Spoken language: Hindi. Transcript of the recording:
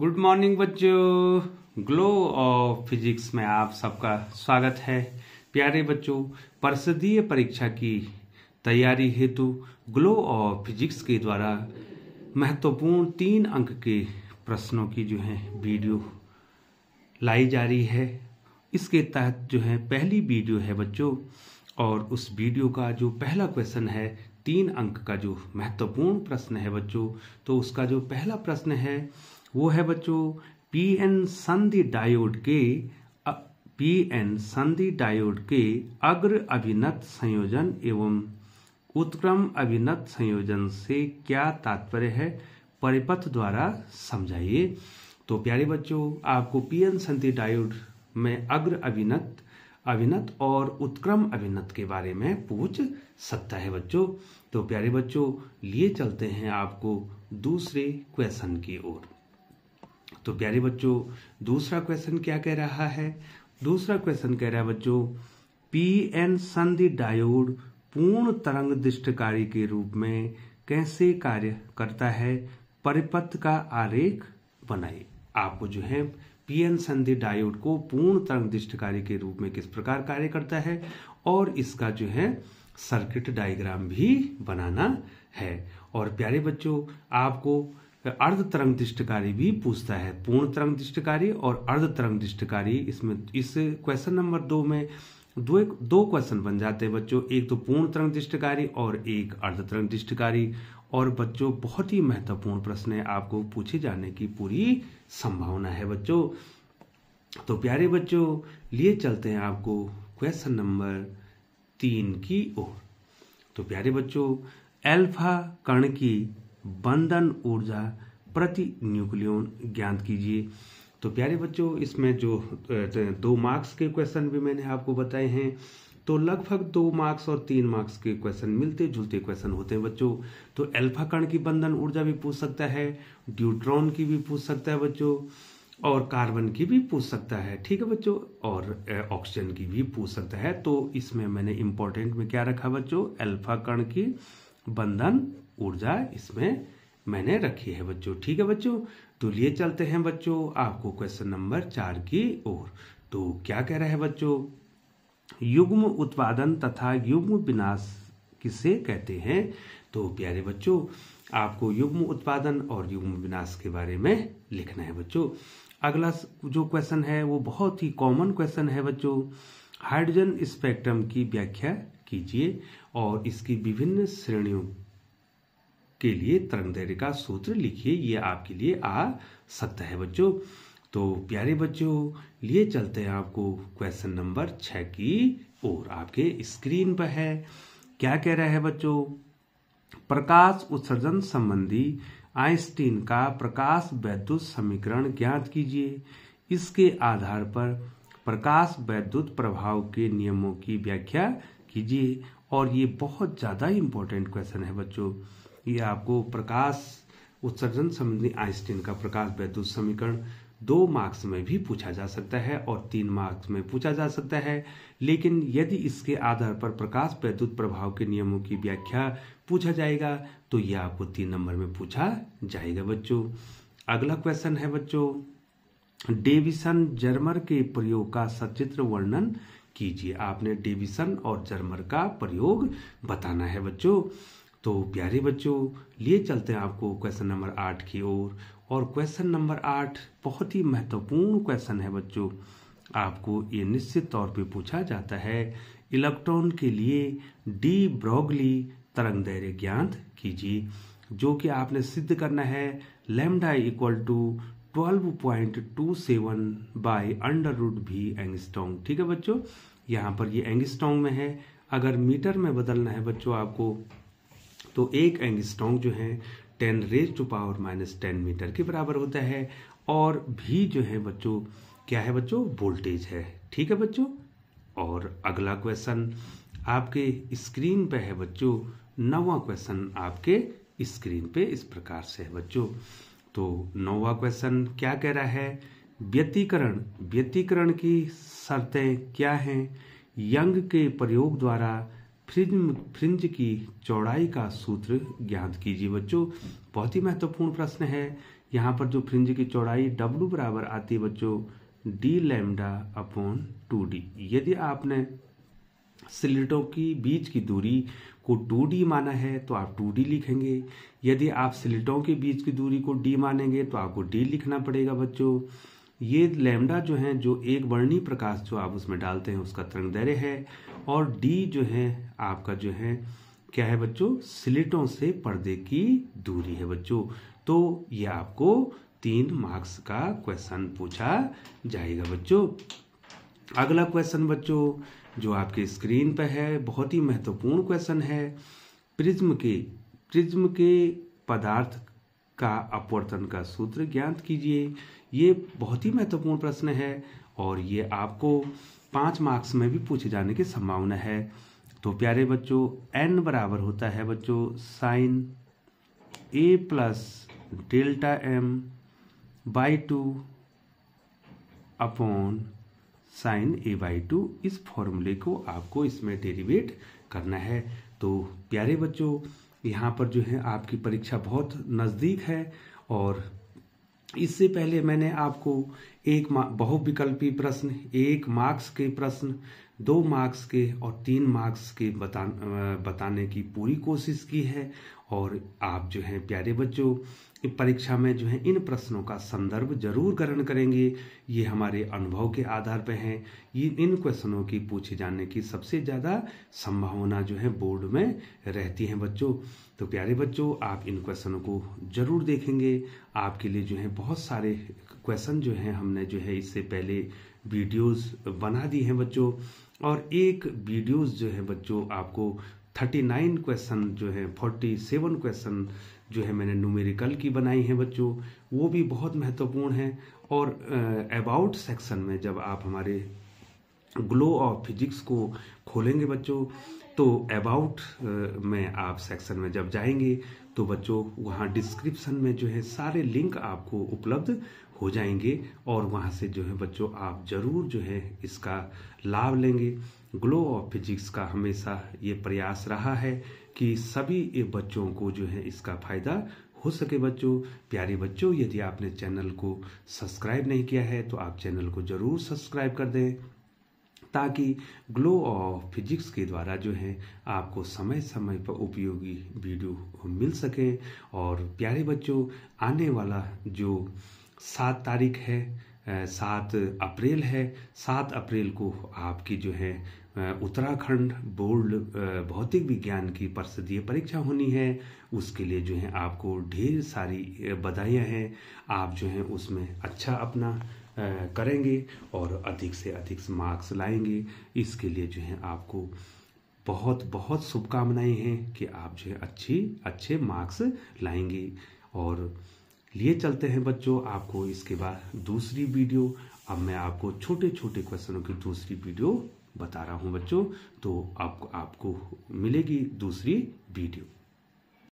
गुड मॉर्निंग बच्चों ग्लो ऑफ फिजिक्स में आप सबका स्वागत है प्यारे बच्चों परिषदीय परीक्षा की तैयारी हेतु ग्लो ऑफ फिजिक्स के द्वारा महत्वपूर्ण तीन अंक के प्रश्नों की जो है वीडियो लाई जा रही है इसके तहत जो है पहली वीडियो है बच्चों और उस वीडियो का जो पहला क्वेश्चन है तीन अंक का जो महत्वपूर्ण प्रश्न है बच्चों तो उसका जो पहला प्रश्न है वो है बच्चों पी एन संधि डायोड के पी एन संधि डायोड के अग्र अभिनत संयोजन एवं उत्क्रम अभिनत संयोजन से क्या तात्पर्य है परिपथ द्वारा समझाइए तो प्यारे बच्चों आपको पी एन संधि डायोड में अग्र अभिनत अभिनत और उत्क्रम अभिनत के बारे में पूछ सकता है बच्चों तो प्यारे बच्चों लिए चलते हैं आपको दूसरे क्वेश्चन की ओर तो प्यारे बच्चों दूसरा क्वेश्चन क्या कह रहा है दूसरा क्वेश्चन कह रहा है बच्चों पी एन संधि डायोड पूर्ण तरंग दृष्टकारी के रूप में कैसे कार्य करता है परिपथ का आरेख बनाए आपको जो है पीएन संधि डायोड को पूर्ण तरंग दृष्टकारी के रूप में किस प्रकार कार्य करता है और इसका जो है सर्किट डायग्राम भी बनाना है और प्यारे बच्चों आपको अर्ध तरंग दृष्टकारी भी पूछता है पूर्ण तरंग दृष्टकारी और अर्ध तरंग दृष्टकारी इसमें इस क्वेश्चन नंबर दो में दो एक दो क्वेश्चन बन जाते हैं बच्चों एक तो पूर्ण तरंग दृष्टिकारी और एक अर्ध तरंग दृष्टिकारी और बच्चों बहुत ही महत्वपूर्ण प्रश्न है आपको पूछे जाने की पूरी संभावना है बच्चों तो प्यारे बच्चों लिए चलते हैं आपको क्वेश्चन नंबर तीन की ओर तो प्यारे बच्चों एल्फा कण की बंधन ऊर्जा प्रति न्यूक्लियन ज्ञात कीजिए तो प्यारे बच्चों इसमें जो दो मार्क्स के क्वेश्चन भी मैंने आपको बताए हैं तो लगभग दो मार्क्स और तीन मार्क्स के क्वेश्चन मिलते जुलते क्वेश्चन होते हैं बच्चों तो अल्फा कण की बंधन ऊर्जा भी पूछ सकता है ड्यूट्रॉन की भी पूछ सकता है बच्चों और कार्बन की भी पूछ सकता है ठीक है बच्चों और ऑक्सीजन की भी पूछ सकता है तो इसमें मैंने इम्पोर्टेंट में क्या रखा बच्चों अल्फा कण की बंधन ऊर्जा इसमें मैंने रखी है बच्चों ठीक है बच्चों तो लिए चलते हैं बच्चों आपको क्वेश्चन नंबर चार की ओर तो क्या कह रहा है बच्चों युग्म उत्पादन तथा युग्म विनाश किसे कहते हैं तो प्यारे बच्चों आपको युग्म उत्पादन और युग्म विनाश के बारे में लिखना है बच्चों अगला जो क्वेश्चन है वो बहुत ही कॉमन क्वेश्चन है बच्चों हाइड्रोजन स्पेक्ट्रम की व्याख्या कीजिए और इसकी विभिन्न श्रेणियों के लिए तरंग दैर्य का सूत्र लिखिए ये आपके लिए आ सकता है बच्चों तो प्यारे बच्चों लिए चलते हैं आपको क्वेश्चन नंबर छः की ओर आपके स्क्रीन पर है क्या कह रहा है बच्चों प्रकाश उत्सर्जन संबंधी आइंस्टीन का प्रकाश वैद्युत समीकरण ज्ञात कीजिए इसके आधार पर प्रकाश वैद्युत प्रभाव के नियमों की व्याख्या कीजिए और ये बहुत ज़्यादा इंपॉर्टेंट क्वेश्चन है बच्चों ये आपको प्रकाश उत्सर्जन संबंधी आइंस्टीन का प्रकाश वैद्युत समीकरण दो मार्क्स में भी पूछा जा सकता है और तीन मार्क्स में पूछा जा सकता है लेकिन यदि इसके आधार पर प्रकाश वैद्युत प्रभाव के नियमों की व्याख्या पूछा जाएगा तो यह आपको तीन नंबर में पूछा जाएगा बच्चों अगला क्वेश्चन है बच्चों डेविसन जर्मर के प्रयोग का सचित्र वर्णन कीजिए आपने डेविसन और जर्मर का प्रयोग बताना है बच्चों तो प्यारे बच्चों लिए चलते हैं आपको क्वेश्चन नंबर आठ की ओर और क्वेश्चन नंबर आठ बहुत ही महत्वपूर्ण क्वेश्चन है बच्चों आपको ये निश्चित तौर पे पूछा जाता है इलेक्ट्रॉन के लिए डी ब्रॉगली तरंग दैर्य ज्ञात कीजिए जो कि आपने सिद्ध करना है lambda equal to twelve point two seven by under root भी एंगस्टोंग ठीक है बच्चों यहाँ पर ये एंगस्टोंग में है अगर मीटर में बदलना है बच्चों आपको तो एक एंगस्ट्रॉन्ग जो है ten raise to power minus ten metre के बराबर होता है और भी जो है बच्चों क्या है बच्चों वोल्टेज है ठीक है बच्चों और अगला क्वेश्चन आपके स्क्रीन पे है बच्चों नवा क्वेश्चन आपके स्क्रीन पे इस प्रकार से है बच्चों तो नौवा क्वेश्चन क्या कह रहा है व्यतीकरण व्यतीकरण की शर्तें क्या हैं यंग के प्रयोग द्वारा फ्रिज फ्रिंज की चौड़ाई का सूत्र ज्ञात कीजिए बच्चों बहुत ही महत्वपूर्ण प्रश्न है यहाँ पर जो फ्रिंज की चौड़ाई डब्लू बराबर आती है बच्चों D lambda upon two D यदि आपने स्लिटों की बीच की दूरी को टू डी माना है तो आप टू डी लिखेंगे यदि आप स्लिटों के बीच की दूरी को डी मानेंगे तो आपको डी लिखना पड़ेगा बच्चों ये लैम्डा जो है जो एक वर्णी प्रकाश जो आप उसमें डालते हैं उसका तरंग दैर्य है और डी जो है आपका जो है क्या है बच्चों स्लिटों से पर्दे की दूरी है बच्चों तो ये आपको तीन मार्क्स का क्वेश्चन पूछा जाएगा बच्चों अगला क्वेश्चन बच्चों जो आपके स्क्रीन पर है बहुत ही महत्वपूर्ण क्वेश्चन है प्रिज्म के प्रिज्म के पदार्थ का अपवर्तन का सूत्र ज्ञात कीजिए ये बहुत ही महत्वपूर्ण प्रश्न है और ये आपको पाँच मार्क्स में भी पूछे जाने की संभावना है तो प्यारे बच्चों एन बराबर होता है बच्चों sine A plus delta M by two upon sine A by two इस फॉर्मूले को आपको इसमें डेरिवेट करना है तो प्यारे बच्चों यहाँ पर जो है आपकी परीक्षा बहुत नज़दीक है और इससे पहले मैंने आपको एक बहुविकल्पी प्रश्न एक मार्क्स के प्रश्न दो मार्क्स के और तीन मार्क्स के बता बताने की पूरी कोशिश की है और आप जो हैं प्यारे बच्चों परीक्षा में जो है इन प्रश्नों का संदर्भ जरूर ग्रहण करेंगे ये हमारे अनुभव के आधार पर हैं ये इन क्वेश्चनों की पूछे जाने की सबसे ज़्यादा संभावना जो है बोर्ड में रहती है बच्चों तो प्यारे बच्चों आप इन क्वेश्चनों को जरूर देखेंगे आपके लिए जो है बहुत सारे क्वेश्चन जो हैं हमने जो है इससे पहले वीडियोज बना दी हैं बच्चों और एक वीडियोज जो है बच्चों आपको थर्टी नाइन क्वेश्चन जो है फोर्टी सेवन क्वेश्चन जो है मैंने न्यूमेरिकल की बनाई है बच्चों वो भी बहुत महत्वपूर्ण है और अबाउट सेक्शन में जब आप हमारे ग्लो ऑफ फिजिक्स को खोलेंगे बच्चों तो अबाउट में आप सेक्शन में जब जाएंगे तो बच्चों वहाँ डिस्क्रिप्शन में जो है सारे लिंक आपको उपलब्ध हो जाएंगे और वहाँ से जो है बच्चों आप ज़रूर जो है इसका लाभ लेंगे ग्लो ऑफ फिजिक्स का हमेशा ये प्रयास रहा है कि सभी बच्चों को जो है इसका फ़ायदा हो सके बच्चों प्यारे बच्चों यदि आपने चैनल को सब्सक्राइब नहीं किया है तो आप चैनल को ज़रूर सब्सक्राइब कर दें ताकि ग्लो ऑफ फिजिक्स के द्वारा जो है आपको समय समय पर उपयोगी वीडियो मिल सके और प्यारे बच्चों आने वाला जो सात तारीख है सात अप्रैल है सात अप्रैल को आपकी जो है उत्तराखंड बोर्ड भौतिक विज्ञान की परिषदीय परीक्षा होनी है उसके लिए जो है आपको ढेर सारी बधाइयाँ हैं आप जो है उसमें अच्छा अपना करेंगे और अधिक से अधिक मार्क्स लाएंगे इसके लिए जो है आपको बहुत बहुत शुभकामनाएं हैं कि आप जो है अच्छी अच्छे मार्क्स लाएंगे और लिए चलते हैं बच्चों आपको इसके बाद दूसरी वीडियो अब मैं आपको छोटे छोटे क्वेश्चनों की दूसरी वीडियो बता रहा हूं बच्चों तो अब आपको मिलेगी दूसरी वीडियो